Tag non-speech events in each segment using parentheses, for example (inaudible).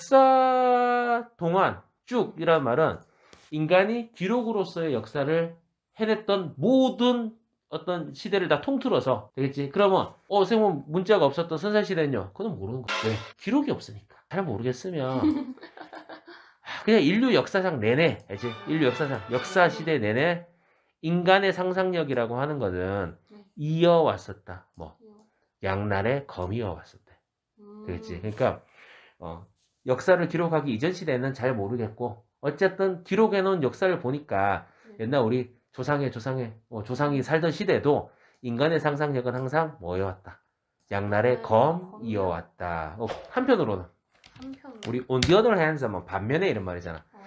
역사 동안 쭉이란 말은 인간이 기록으로서의 역사를 해냈던 모든 어떤 시대를 다 통틀어서 되겠지 그러면 어 선생님 문자가 없었던 선사시대는요 그건 모르는 거야 왜? 기록이 없으니까 잘 모르겠으면 (laughs) 아, 그냥 인류 역사상 내내 알지? 인류 역사상 역사 시대 내내 인간의 상상력이라고 하는 것은 네. 이어왔었다 뭐 양날의 검이어왔었대 되겠지 음. 그러니까 어, 역사를 기록하기 이전 시대에는 잘 모르겠고 어쨌든 기록해놓은 역사를 보니까 네. 옛날 우리 조상의 조상의 어, 조상이 살던 시대도 인간의 상상력은 항상 뭐여왔다. 양날의 아, 검이어왔다. 어, 한편으로는 우리 on the other hand 하면 뭐 반면에 이런 말이잖아. 어.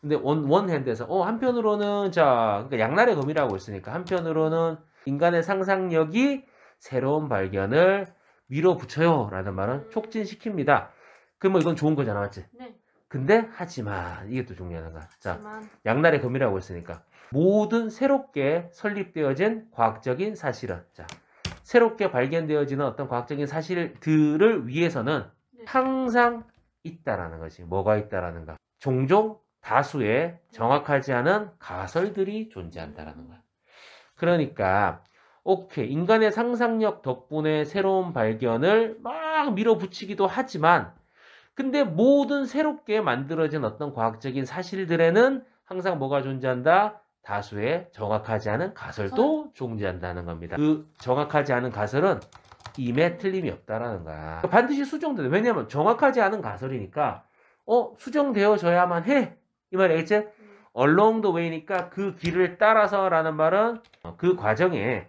근데 on one hand에서 어 한편으로는 자 그러니까 양날의 검이라고 했으니까 한편으로는 인간의 상상력이 새로운 발견을 밀어붙여요라는 말은 음. 촉진시킵니다. 그럼 뭐 이건 좋은 거잖아, 맞지? 네. 근데 하지만 이게 또 중요한 거야. 자, 양날의 검이라고 했으니까 모든 새롭게 설립되어진 과학적인 사실은 자, 새롭게 발견되어지는 어떤 과학적인 사실들을 위해서는 네. 항상 있다라는 거지. 뭐가 있다라는가? 종종 다수의 네. 정확하지 않은 가설들이 존재한다라는 거야. 그러니까 오케이 인간의 상상력 덕분에 새로운 발견을 막 밀어붙이기도 하지만 근데 모든 새롭게 만들어진 어떤 과학적인 사실들에는 항상 뭐가 존재한다? 다수의 정확하지 않은 가설도 존재한다는 겁니다. 그 정확하지 않은 가설은 임에 틀림이 없다라는 거야. 반드시 수정돼. 왜냐면 정확하지 않은 가설이니까 어 수정되어져야만 해. 이 말이겠지? along the way니까 그 길을 따라서라는 말은 그 과정에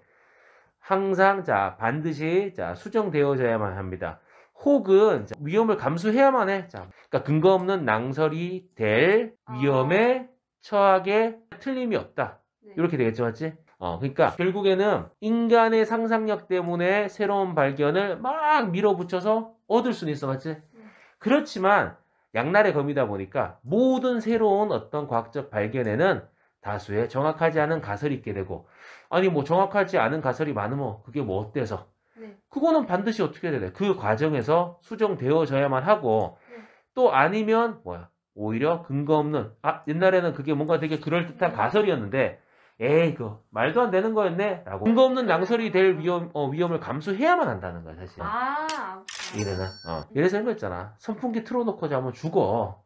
항상 자 반드시 자 수정되어져야만 합니다. 혹은 위험을 감수해야만 해. 자, 그러니까 근거 없는 낭설이 될 아. 위험에 처하게 틀림이 없다. 네. 이렇게 되겠죠, 맞지? 어, 그러니까 결국에는 인간의 상상력 때문에 새로운 발견을 막 밀어붙여서 얻을 수는 있어, 맞지? 네. 그렇지만 양날의 검이다 보니까 모든 새로운 어떤 과학적 발견에는 다수의 정확하지 않은 가설이 있게 되고 아니 뭐 정확하지 않은 가설이 많으면 그게 뭐 어때서 네. 그거는 반드시 어떻게 해야 돼? 그 과정에서 수정되어져야만 하고 네. 또 아니면 뭐야? 오히려 근거 없는 아 옛날에는 그게 뭔가 되게 그럴듯한 네. 가설이었는데 에이 그 말도 안 되는 거였네 라고 근거 없는 낭설이 될 위험, 어, 위험을 감수해야만 한다는 거야 사실 아, 아. 이래나 어. 네. 이래서 이거 있잖아 선풍기 틀어놓고 자면 죽어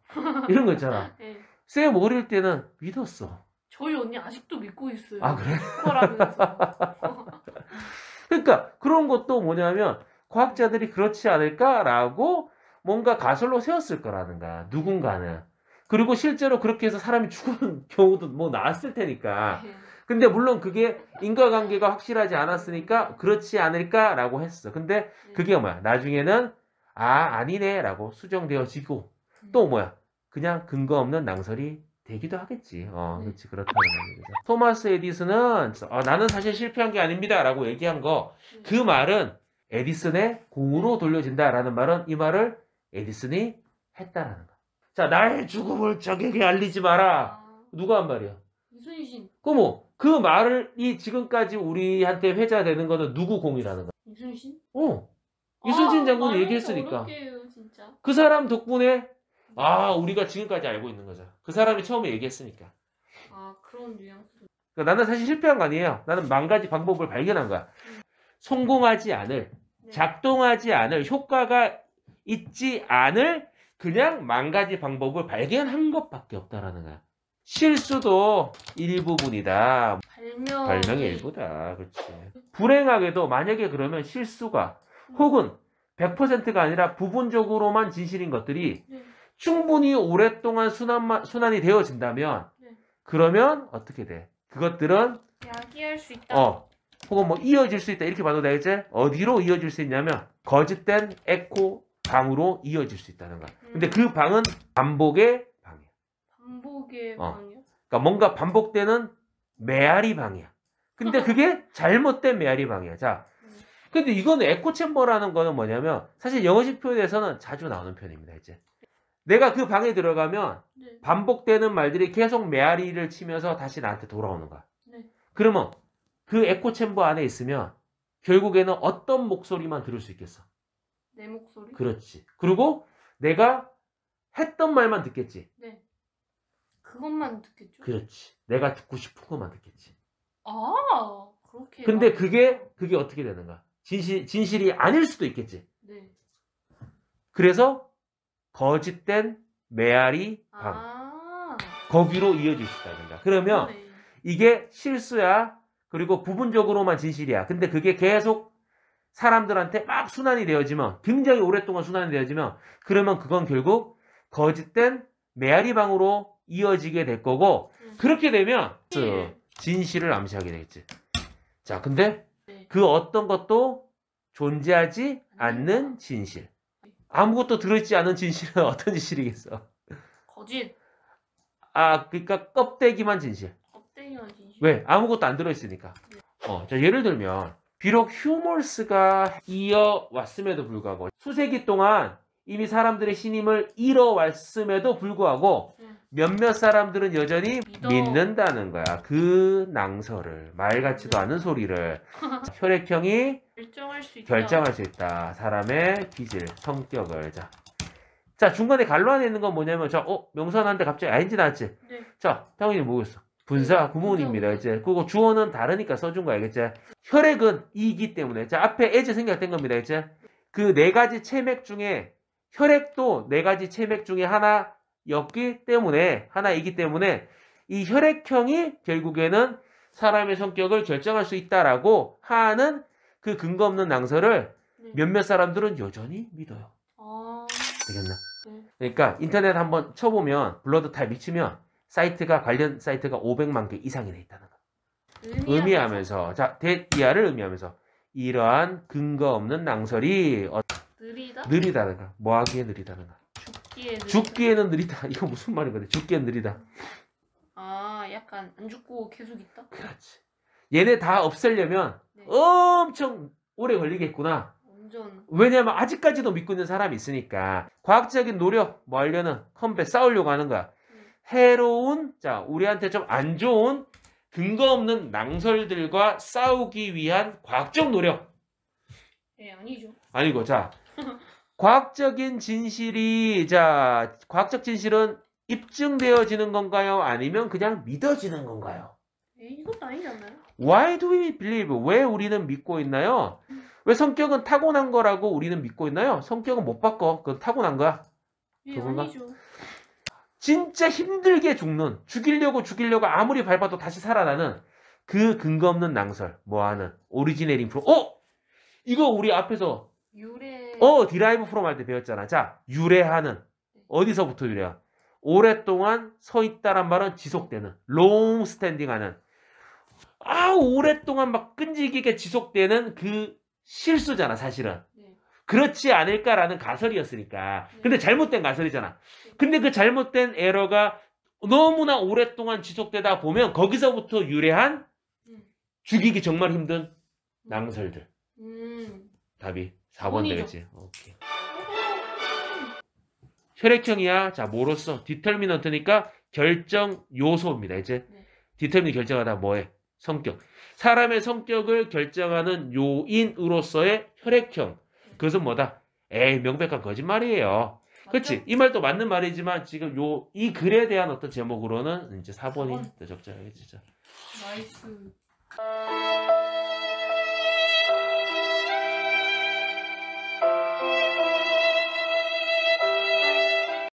이런 거 있잖아 (laughs) 네. 쌤 어릴 때는 믿었어 저희 언니 아직도 믿고 있어요 아 그래? (laughs) 그러니까 그런 것도 뭐냐면 과학자들이 그렇지 않을까라고 뭔가 가설로 세웠을 거라는 거야. 누군가는. 그리고 실제로 그렇게 해서 사람이 죽은 (laughs) 경우도 뭐 나왔을 테니까. 네. 근데 물론 그게 인과관계가 확실하지 않았으니까 그렇지 않을까라고 했어. 근데 네. 그게 뭐야? 나중에는 아, 아니네라고 수정되어지고 음. 또 뭐야? 그냥 근거 없는 낭설이 되기도 하겠지. 어, 네. 그렇지. 그렇다는 얘기죠. 토마스 에디슨은 어, 나는 사실 실패한 게 아닙니다라고 얘기한 거. 네. 그 말은 에디슨의 공으로 돌려진다라는 말은 이 말을 에디슨이 했다라는 거. 자, 나의 죽음을 적에게 알리지 마라. 아. 누가 한 말이야? 이순신. 그럼 그말이 지금까지 우리한테 회자되는 거는 누구 공이라는 거야? 이순신? 어. 이순신 아, 장군이 얘기했으니까. 어렵게요, 그 사람 덕분에 아, 우리가 지금까지 알고 있는 거죠. 그 사람이 처음에 얘기했으니까. 아, 그런 뉘앙스. 그러니까 나는 사실 실패한 거 아니에요. 나는 만 가지 방법을 발견한 거야. 성공하지 않을, 네. 작동하지 않을, 효과가 있지 않을 그냥 만 가지 방법을 발견한 것밖에 없다라는 거야. 실수도 일부분이다. 발명이, 발명의 일부다. 그렇지. 불행하게도 만약에 그러면 실수가 혹은 100%가 음. 아니라 부분적으로만 진실인 것들이 네. 충분히 오랫동안 순환 만 순환이 되어진다면 네. 그러면 어떻게 돼? 그것들은 야기할 수 있다. 어, 혹은 뭐 이어질 수 있다 이렇게 봐도 되겠지? 어디로 이어질 수 있냐면 거짓된 에코 방으로 이어질 수 있다는 거야. 음. 근데 그 방은 반복의 방이야. 반복의 어. 방이요? 그러니까 뭔가 반복되는 메아리 방이야. 근데 그게 (laughs) 잘못된 메아리 방이야. 자, 음. 근데 이거는 에코 챔버라는 거는 뭐냐면 사실 영어식 표현에서는 자주 나오는 표현입니다. 이제. 내가 그 방에 들어가면 네. 반복되는 말들이 계속 메아리를 치면서 다시 나한테 돌아오는 거야. 네. 그러면 그 에코 챔버 안에 있으면 결국에는 어떤 목소리만 들을 수 있겠어? 내 목소리? 그렇지. 그리고 내가 했던 말만 듣겠지. 네. 그것만 듣겠죠. 그렇지. 내가 듣고 싶은 것만 듣겠지. 아, 그렇게. 근데 그게 그게 어떻게 되는가? 진실 진실이 아닐 수도 있겠지. 네. 그래서 거짓된 메아리 방아 거기로 이어질 수 있다 그러면 그러네. 이게 실수야 그리고 부분적으로만 진실이야. 근데 그게 계속 사람들한테 막 순환이 되어지면 굉장히 오랫동안 순환이 되어지면 그러면 그건 결국 거짓된 메아리 방으로 이어지게 될 거고 음. 그렇게 되면 그 네. 진실을 암시하게 되겠지. 자, 근데 네. 그 어떤 것도 존재하지 않는 진실. 아무것도 들어있지 않은 진실은 (laughs) 어떤 진실이겠어? 거짓. 아, 그러니까 껍데기만 진실. 껍데기만 진실. 왜? 아무것도 안 들어있으니까. 네. 어, 자, 예를 들면 비록 휴머스가 이어왔음에도 불구하고 수세기 동안 이미 사람들의 신임을 잃어왔음에도 불구하고 몇몇 사람들은 여전히 믿어. 믿는다는 거야. 그 낭설을 말 같지도 네. 않은 소리를 (laughs) 혈액형이 결정할 수 있다. 결정할 수 있다. 사람의 기질, 성격을 자. 자 중간에 갈라있는건 뭐냐면 자어 명사 나왔는 갑자기 아인지 나왔지. 네. 자 형이 뭐였어? 분사 네. 구문입니다. 이제 그거 주어는 다르니까 써준 거야. 이제 혈액은 이기 때문에 자 앞에 애즈 생략된 겁니다. 이제 그 네 가지 체맥 중에 혈액도 네 가지 체맥 중에 하나였기 때문에 하나이기 때문에 이 혈액형이 결국에는 사람의 성격을 결정할 수 있다라고 하는 그 근거 없는 낭설을 네. 몇몇 사람들은 여전히 믿어요. 아... 되겠나? 네. 그러니까 인터넷 한번 쳐보면 블러드 타입 치면 사이트가 관련 사이트가 500만 개 이상이 돼 있다는 거. 의미하면서 자 대이하를 의미하면서 이러한 근거 없는 낭설이 어... 느리다? 느리다는가 뭐하기에 느리다는가 죽기에 느리다. 죽기에는 느리다 (laughs) 이거 무슨 말인 거든 죽기엔 느리다 아 약간 안 죽고 계속 있다? 그렇지 얘네 다 없애려면 네. 엄청 오래 걸리겠구나 완전 왜냐면 아직까지도 믿고 있는 사람이 있으니까 과학적인 노력 뭐 하려는 컴배 싸우려고 하는 거야 네. 해로운 자 우리한테 좀 안 좋은 근거 없는 낭설들과 싸우기 위한 과학적 노력 예, 아니죠. 아니고 자 과학적인 진실이 자 과학적 진실은 입증되어지는 건가요? 아니면 그냥 믿어지는 건가요? 이것도 아니잖아요. Why do we believe? 왜 우리는 믿고 있나요? 왜 성격은 타고난 거라고 우리는 믿고 있나요? 성격은 못 바꿔. 그 타고난 거야. 예, 그 아니죠. 진짜 힘들게 죽는, 죽이려고 죽이려고 아무리 밟아도 다시 살아나는 그 근거 없는 낭설, 뭐하는 오리지네링 프로. 어? 이거 우리 앞에서 유래. 어, 디라이브 프롬 할때 배웠잖아. 자, 유래하는. 네. 어디서부터 유래야? 오랫동안 서 있다란 말은 지속되는. 롱 스탠딩 하는. 아, 오랫동안 막 끈질기게 지속되는 그 실수잖아, 사실은. 네. 그렇지 않을까라는 가설이었으니까. 네. 근데 잘못된 가설이잖아. 근데 그 잘못된 에러가 너무나 오랫동안 지속되다 보면 거기서부터 유래한 죽이기 정말 힘든 음. 낭설들. 음. 답이. 4번 되겠지. 오케이. 혈액형이야. 자, 뭐로써? 디터미넌트니까 결정 요소입니다. 이제 네. 디터미넌트 결정하다 뭐해? 성격. 사람의 성격을 결정하는 요인으로서의 혈액형. 그것은 뭐다? 에이, 명백한 거짓말이에요. 그렇지? 이 말도 맞는 말이지만 지금 요 이 글에 대한 어떤 제목으로는 이제 4번이 적절하겠지. 진짜. 나이스.